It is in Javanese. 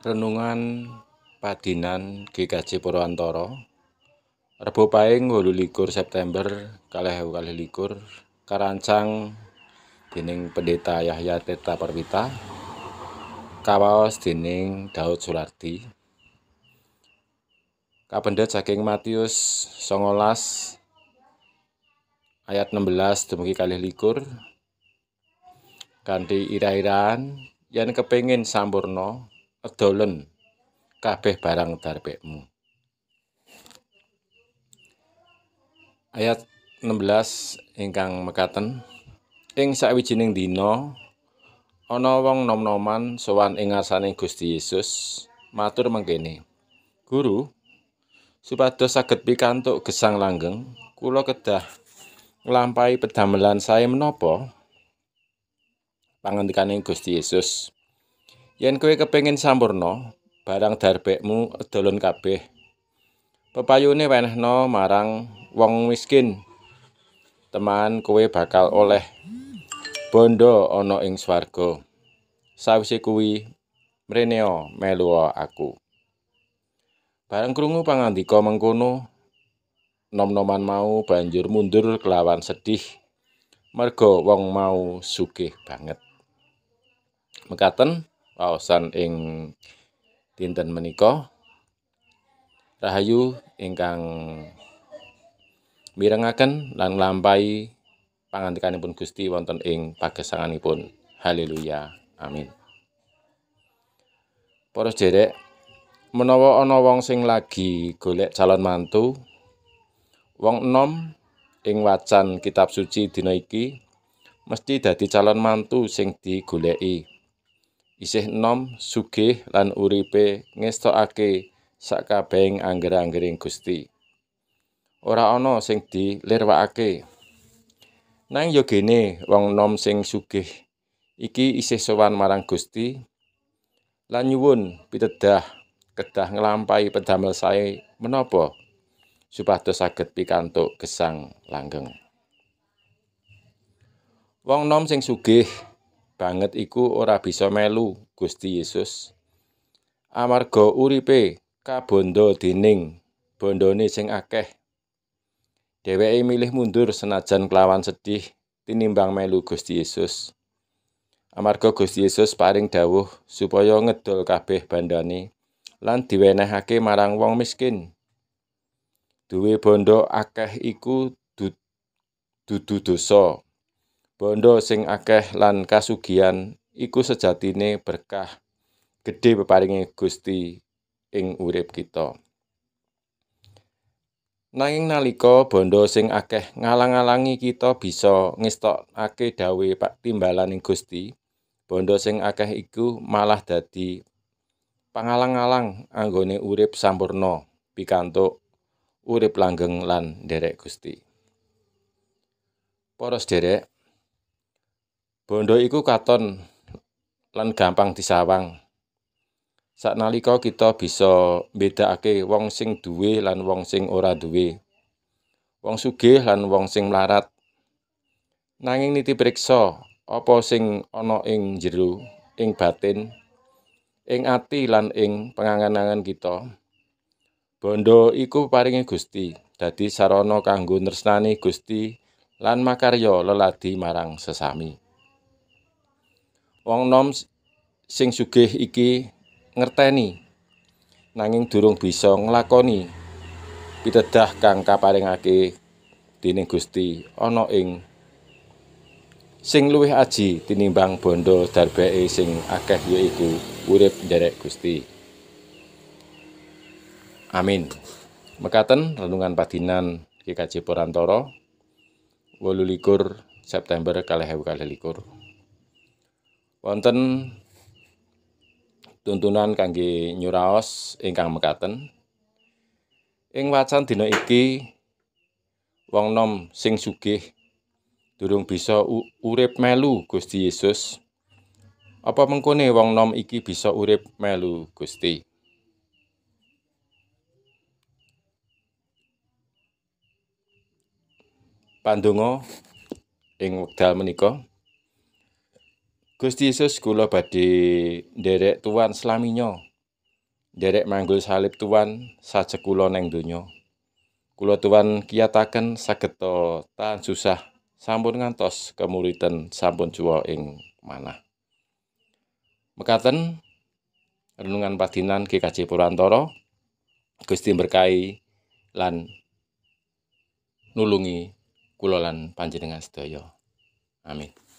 Renungan Padinan GKJ Purwantoro. Rebo Paing likur September likur karancang Dining Pendeta Yahya Teta Perwita kawaos Dining Daud Sulardi Kapendet saking Matius Songolas ayat 16 Demuki kalih likur Kanti ira-iraan yang kepengin sampurno dolen kabeh barang darbekmu. Ayat 16 ingkang mekaten ing sawijining dina ana wong nom-noman sowan ing ngarsane Gusti Yesus matur mangkene Guru supados saged pikantuk gesang langgeng kula kedah nglampahi pedamelan saya menapa pangandikaning Gusti Yesus Yen kowe kepengin sampurna, barang darbekmu dolon kabeh. Pepayune wenehna marang wong miskin. Teman kowe bakal oleh bondo ana ing swarga. Sawise kuwi, mreneo melu aku. Barang krungu pangandika mengkono, nom-noman mau banjur mundur kelawan sedih. Mergo wong mau sugih banget. Mekaten raosan ing dinten menika Rahayu ingkang mirengaken lan lampai pangantikanipun Gusti wonten ing pagesanganipun haleluya amin Para sederek menawa ana wong sing lagi golek calon mantu wong enom ing wacan kitab suci dina iki mesti dadi calon mantu sing digoleki isih enom sugih lan uripe ngestokake sakabehing angger-anggering Gusti. Ora ana sing dilirwakake. Nang yogene wong enom sing sugih iki isih sowan marang Gusti lan nyuwun pitedah kedah nglampahi pedamel sae menapa supados saged pikantuk gesang langgeng. Wong enom sing sugih banget iku ora bisa melu Gusti Yesus. Amarga uripe kabondo dening bondone sing akeh. Dheweke milih mundur senajan kelawan sedih tinimbang melu Gusti Yesus. Amarga Gusti Yesus paring dawuh supaya ngedol kabeh bandane lan diwenehake marang wong miskin. Duwe bondo akeh iku dudu dosa. Bondo sing akeh lan kasugian iku sejatine berkah gedhe peparinge Gusti ing urip kita. Nanging nalika bondo sing akeh ngalang-alangi kita bisa ngestokake dawe Pak timbalan ing Gusti, bondo sing akeh iku malah dadi pangalang-alang anggone urip sampurno pikantuk urip langgeng lan nderek Gusti. Poros derek Bondo iku katon lan gampang disawang. Saknalika kita bisa mbedakake wong sing duwe lan wong sing ora duwe. Wong sugih lan wong sing mlarat. Nanging niti priksa apa sing ana ing jero, ing batin, ing ati lan ing panganganan kita. Bondo iku paringe Gusti, dadi sarana kanggo nresnani Gusti lan makarya leladi marang sesami. wong nom sing sugih iki ngerteni nanging durung bisa nglakoni pitedah kang kaparingake dening Gusti ana ing sing luwih aji tinimbang bondo darbeke sing akeh yaiku urip nderek Gusti Amin Mekaten renungan padinan GKJ Porantoro 28 September 2022 wonten tuntunan kangge nyuraos ingkang mekaten ing wacan dina iki wong nom sing sugih durung bisa urip melu Gusti Yesus apa mengkone wong nom iki bisa urip melu Gusti pandonga ing wekdal menika Gusti Yesus kula badhe nderek tuan selaminya, Nderek manggul salib tuan sajek kula neng donya. Kula tuan kiyataken saged tahan susah sampun ngantos kemuritan sampun jua ing manah. Mekaten renungan padinan GKJ Purantara Gusti berkahi lan nulungi kula lan panjenengan sedaya. Amin.